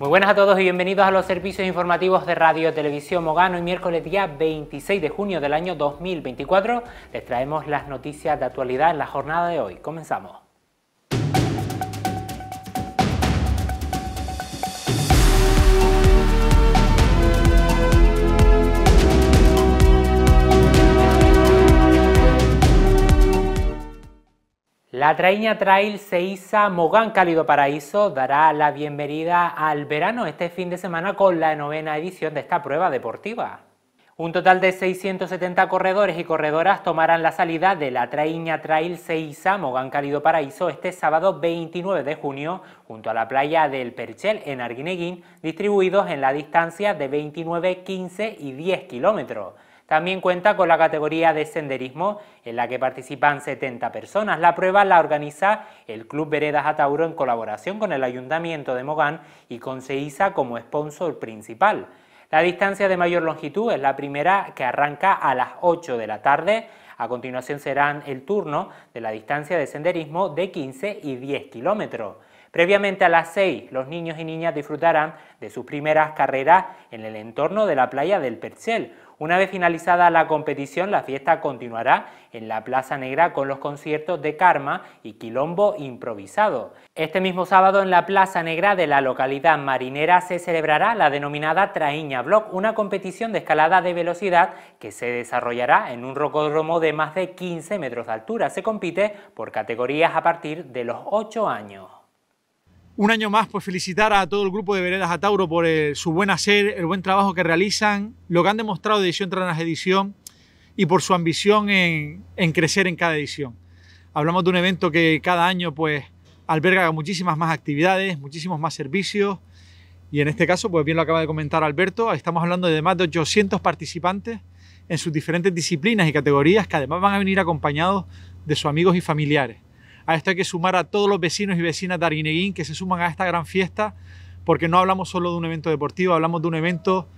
Muy buenas a todos y bienvenidos a los servicios informativos de Radio Televisión Mogano. Y miércoles día 26 de junio del año 2024 les traemos las noticias de actualidad en la jornada de hoy. Comenzamos. La Traíña Trail Seiza Mogán Cálido Paraíso dará la bienvenida al verano este fin de semana con la novena edición de esta prueba deportiva. Un total de 670 corredores y corredoras tomarán la salida de la Traiña Trail Seiza Mogán Cálido Paraíso este sábado 29 de junio junto a la playa del Perchel en Arguineguín, distribuidos en la distancia de 29, 15 y 10 kilómetros. También cuenta con la categoría de senderismo en la que participan 70 personas. La prueba la organiza el Club Veredas Atauro en colaboración con el Ayuntamiento de Mogán y con Seiza como sponsor principal. La distancia de mayor longitud es la primera que arranca a las 8 de la tarde. A continuación serán el turno de la distancia de senderismo de 15 y 10 kilómetros. Previamente a las 6, los niños y niñas disfrutarán de sus primeras carreras en el entorno de la playa del Percel... Una vez finalizada la competición, la fiesta continuará en la Plaza Negra con los conciertos de Karma y Quilombo Improvisado. Este mismo sábado en la Plaza Negra de la localidad marinera se celebrará la denominada Traíña Block, una competición de escalada de velocidad que se desarrollará en un rocódromo de más de 15 metros de altura. Se compite por categorías a partir de los 8 años un año más, pues felicitar a todo el grupo de Veredas a Tauro por eh, su buen hacer, el buen trabajo que realizan, lo que han demostrado de edición tras edición y por su ambición en, en, crecer en cada edición. Hablamos de un evento que cada año pues alberga muchísimas más actividades, muchísimos más servicios y en este caso, pues bien lo acaba de comentar Alberto, estamos hablando de más de 800 participantes en sus diferentes disciplinas y categorías que además van a venir acompañados de sus amigos y familiares. A esto hay que sumar a todos los vecinos y vecinas de Arguineguín que se suman a esta gran fiesta, porque no hablamos solo de un evento deportivo, hablamos de un evento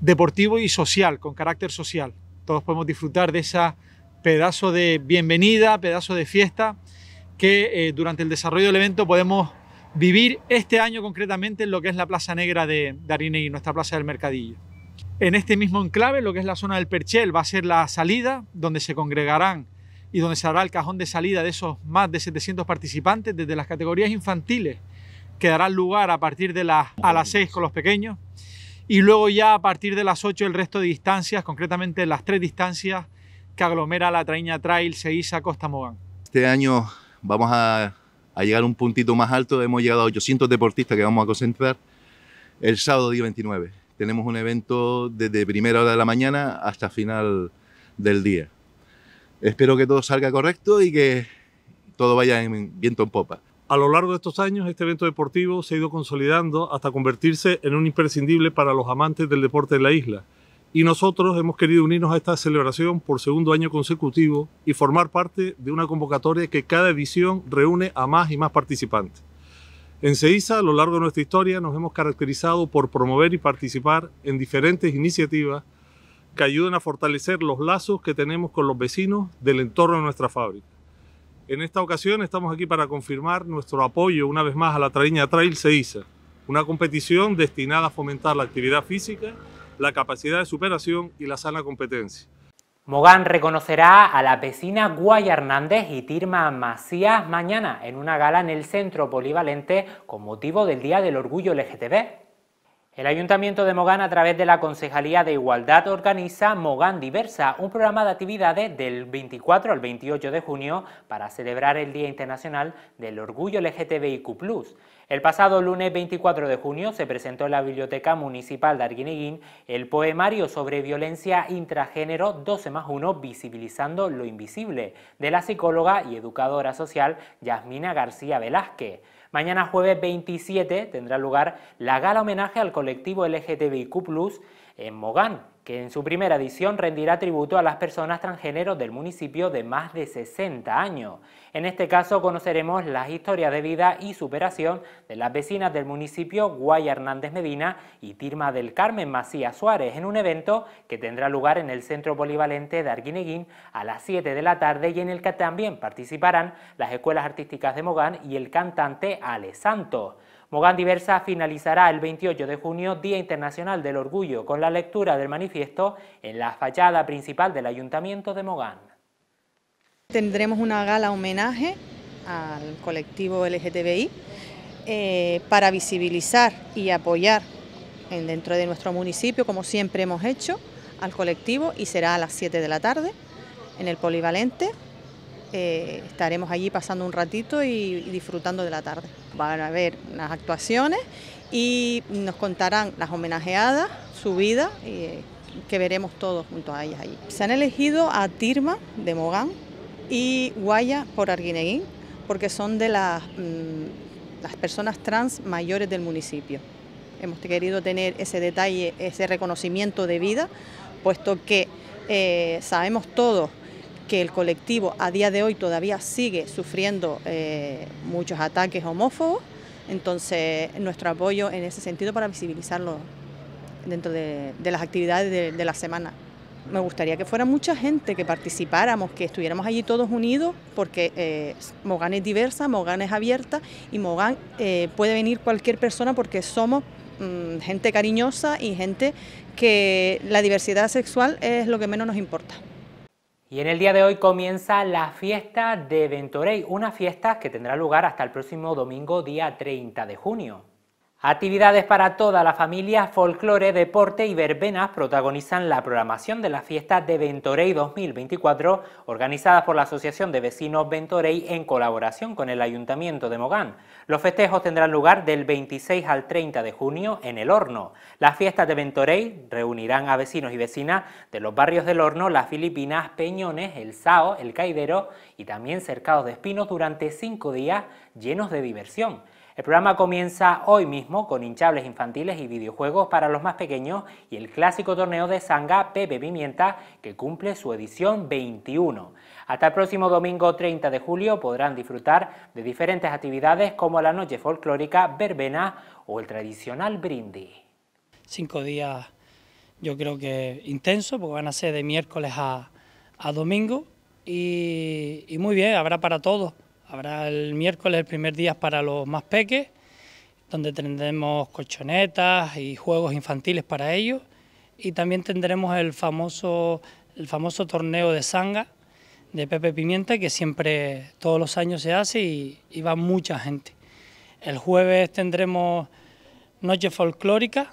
deportivo y social, con carácter social. Todos podemos disfrutar de esa pedazo de bienvenida, pedazo de fiesta que eh, durante el desarrollo del evento podemos vivir este año concretamente en lo que es la Plaza Negra de, de nuestra Plaza del Mercadillo. En este mismo enclave, lo que es la zona del Perchel, va a ser la salida donde se congregarán y donde se hará el cajón de salida de esos más de 700 participantes desde las categorías infantiles, que darán lugar a partir de las, a las 6 con los pequeños, y luego ya a partir de las 8 el resto de distancias, concretamente las tres distancias que aglomera la Traíña Trail, Seiza, Costa Mogán. Este año vamos a, a llegar a un puntito más alto, hemos llegado a 800 deportistas que vamos a concentrar el sábado día 29. Tenemos un evento desde primera hora de la mañana hasta final del día. Espero que todo salga correcto y que todo vaya en viento en popa. A lo largo de estos años, este evento deportivo se ha ido consolidando hasta convertirse en un imprescindible para los amantes del deporte de la isla. Y nosotros hemos querido unirnos a esta celebración por segundo año consecutivo y formar parte de una convocatoria que cada edición reúne a más y más participantes. En CEISA, a lo largo de nuestra historia, nos hemos caracterizado por promover y participar en diferentes iniciativas que ayuden a fortalecer los lazos que tenemos con los vecinos del entorno de nuestra fábrica. En esta ocasión estamos aquí para confirmar nuestro apoyo una vez más a la Traíña Trail Seiza, una competición destinada a fomentar la actividad física, la capacidad de superación y la sana competencia. Mogán reconocerá a la vecina Guaya Hernández y Tirma Macías mañana en una gala en el Centro Polivalente con motivo del Día del Orgullo LGTB. El Ayuntamiento de Mogán, a través de la Concejalía de Igualdad, organiza Mogán Diversa, un programa de actividades del 24 al 28 de junio para celebrar el Día Internacional del Orgullo LGTBIQ+. El pasado lunes 24 de junio se presentó en la Biblioteca Municipal de Arguineguín el poemario sobre violencia intragénero 12 más 1, visibilizando lo invisible, de la psicóloga y educadora social Yasmina García Velázquez. Mañana jueves 27 tendrá lugar la gala homenaje al colectivo LGTBIQ en Mogán, que en su primera edición rendirá tributo a las personas transgénero del municipio de más de 60 años. En este caso conoceremos las historias de vida y superación de las vecinas del municipio Guaya Hernández Medina y Tirma del Carmen Macías Suárez en un evento que tendrá lugar en el Centro Polivalente de Arguineguín a las 7 de la tarde y en el que también participarán las escuelas artísticas de Mogán y el cantante Ale Santos. Mogán Diversa finalizará el 28 de junio, Día Internacional del Orgullo, con la lectura del manifiesto en la fachada principal del Ayuntamiento de Mogán. Tendremos una gala homenaje al colectivo LGTBI eh, para visibilizar y apoyar dentro de nuestro municipio, como siempre hemos hecho, al colectivo y será a las 7 de la tarde en el Polivalente. Eh, estaremos allí pasando un ratito y disfrutando de la tarde van a ver las actuaciones y nos contarán las homenajeadas, su vida, eh, que veremos todos junto a ellas allí. Se han elegido a Tirma de Mogán y Guaya por Arguineguín, porque son de las, mm, las personas trans mayores del municipio. Hemos querido tener ese detalle, ese reconocimiento de vida, puesto que eh, sabemos todos que el colectivo a día de hoy todavía sigue sufriendo eh, muchos ataques homófobos, entonces nuestro apoyo en ese sentido para visibilizarlo dentro de, las actividades de, la semana. Me gustaría que fuera mucha gente, que participáramos, que estuviéramos allí todos unidos, porque eh, Mogán es diversa, Mogán es abierta y Mogán eh, puede venir cualquier persona porque somos mm, gente cariñosa y gente que la diversidad sexual es lo que menos nos importa. Y en el día de hoy comienza la fiesta de Ventorey, una fiesta que tendrá lugar hasta el próximo domingo, día 30 de junio. Actividades para toda la familia, folclore, deporte y verbenas protagonizan la programación de las fiestas de Ventorey 2024, organizadas por la Asociación de Vecinos Ventorey en colaboración con el Ayuntamiento de Mogán. Los festejos tendrán lugar del 26 al 30 de junio en El Horno. Las fiestas de Ventorey reunirán a vecinos y vecinas de los barrios del Horno, Las Filipinas, Peñones, El Sao, El Caidero y también Cercados de Espinos durante cinco días llenos de diversión. El programa comienza hoy mismo con hinchables infantiles y videojuegos para los más pequeños y el clásico torneo de sanga Pepe Pimienta que cumple su edición 21. Hasta el próximo domingo 30 de julio podrán disfrutar de diferentes actividades como la noche folclórica, verbena o el tradicional brindis. Cinco días yo creo que intenso porque van a ser de miércoles a, domingo y, y muy bien, habrá para todos. Habrá el miércoles, el primer día para los más peques, donde tendremos colchonetas y juegos infantiles para ellos. Y también tendremos el famoso, el famoso torneo de sanga de Pepe Pimienta, que siempre, todos los años se hace y, va mucha gente. El jueves tendremos noche folclórica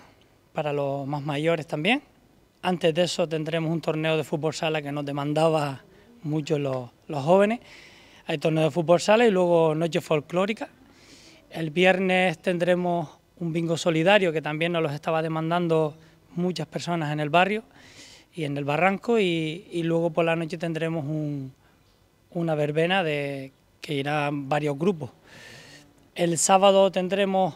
para los más mayores también. Antes de eso tendremos un torneo de fútbol sala que nos demandaba mucho los, los jóvenes torneo de fútbol sala y luego noche folclórica. El viernes tendremos un bingo solidario que también nos los estaba demandando muchas personas en el barrio y en el barranco y, luego por la noche tendremos una verbena de, que irán varios grupos. El sábado tendremos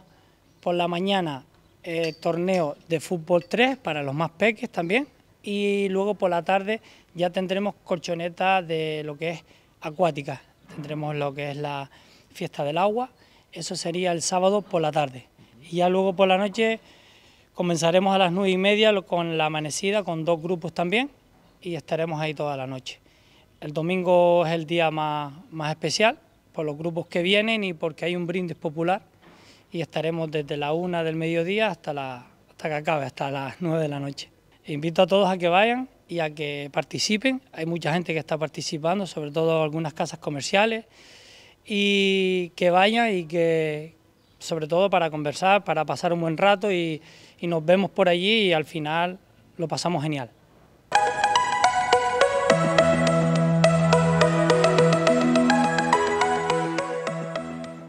por la mañana eh, torneo de fútbol 3 para los más peques también y luego por la tarde ya tendremos colchoneta de lo que es acuática, Tendremos lo que es la fiesta del agua, eso sería el sábado por la tarde. Y ya luego por la noche comenzaremos a las nueve y media con la amanecida, con dos grupos también, y estaremos ahí toda la noche. El domingo es el día más, más especial, por los grupos que vienen y porque hay un brindis popular, y estaremos desde la una del mediodía hasta, la, hasta que acabe, hasta las nueve de la noche. E invito a todos a que vayan, y a que participen. Hay mucha gente que está participando, sobre todo algunas casas comerciales, y que vayan y que, sobre todo para conversar, para pasar un buen rato y, y nos vemos por allí y al final lo pasamos genial.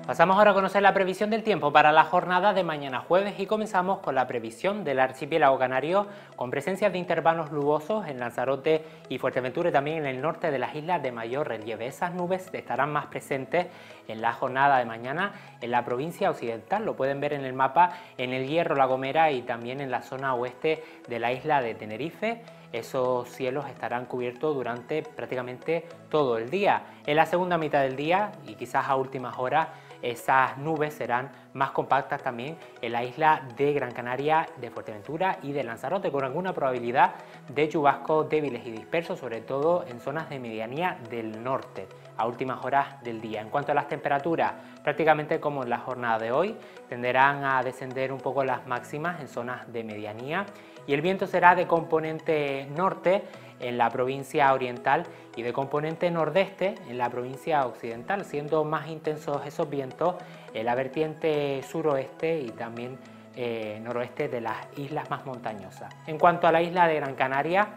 Pasamos ahora a conocer la previsión del tiempo para la jornada de mañana jueves y comenzamos con la previsión del archipiélago canario con presencia de intervalos nubosos en Lanzarote y Fuerteventura y también en el norte de las islas de mayor relieve. Esas nubes estarán más presentes en la jornada de mañana en la provincia occidental, lo pueden ver en el mapa en el Hierro, La Gomera y también en la zona oeste de la isla de Tenerife esos cielos estarán cubiertos durante prácticamente todo el día. En la segunda mitad del día y quizás a últimas horas esas nubes serán más compactas también en la isla de Gran Canaria, de Fuerteventura y de Lanzarote, con alguna probabilidad de chubascos débiles y dispersos, sobre todo en zonas de medianía del norte a últimas horas del día. En cuanto a las temperaturas, prácticamente como en la jornada de hoy, tenderán a descender un poco las máximas en zonas de medianía y el viento será de componente norte en la provincia oriental y de componente nordeste en la provincia occidental, siendo más intensos esos vientos en la vertiente suroeste y también eh, noroeste de las islas más montañosas. En cuanto a la isla de Gran Canaria,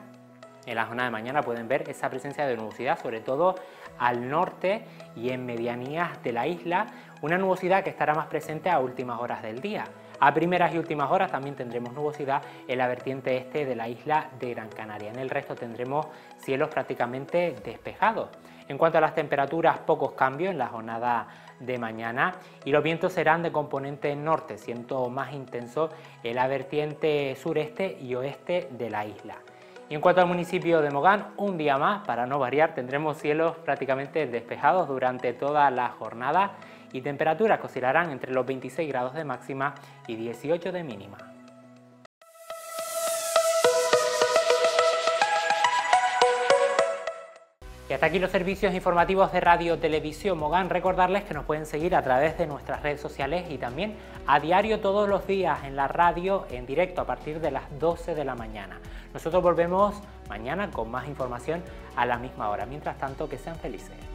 en la zona de mañana pueden ver esa presencia de nubosidad, sobre todo al norte y en medianías de la isla, una nubosidad que estará más presente a últimas horas del día. A primeras y últimas horas también tendremos nubosidad en la vertiente este de la isla de Gran Canaria. En el resto tendremos cielos prácticamente despejados. En cuanto a las temperaturas, pocos cambios en la jornada de mañana y los vientos serán de componente norte, siendo más intenso en la vertiente sureste y oeste de la isla. Y en cuanto al municipio de Mogán, un día más, para no variar, tendremos cielos prácticamente despejados durante toda la jornada y temperaturas que oscilarán entre los 26 grados de máxima y 18 de mínima. Y hasta aquí los servicios informativos de Radio Televisión Mogán. Recordarles que nos pueden seguir a través de nuestras redes sociales y también a diario todos los días en la radio en directo a partir de las 12 de la mañana. Nosotros volvemos mañana con más información a la misma hora. Mientras tanto, que sean felices.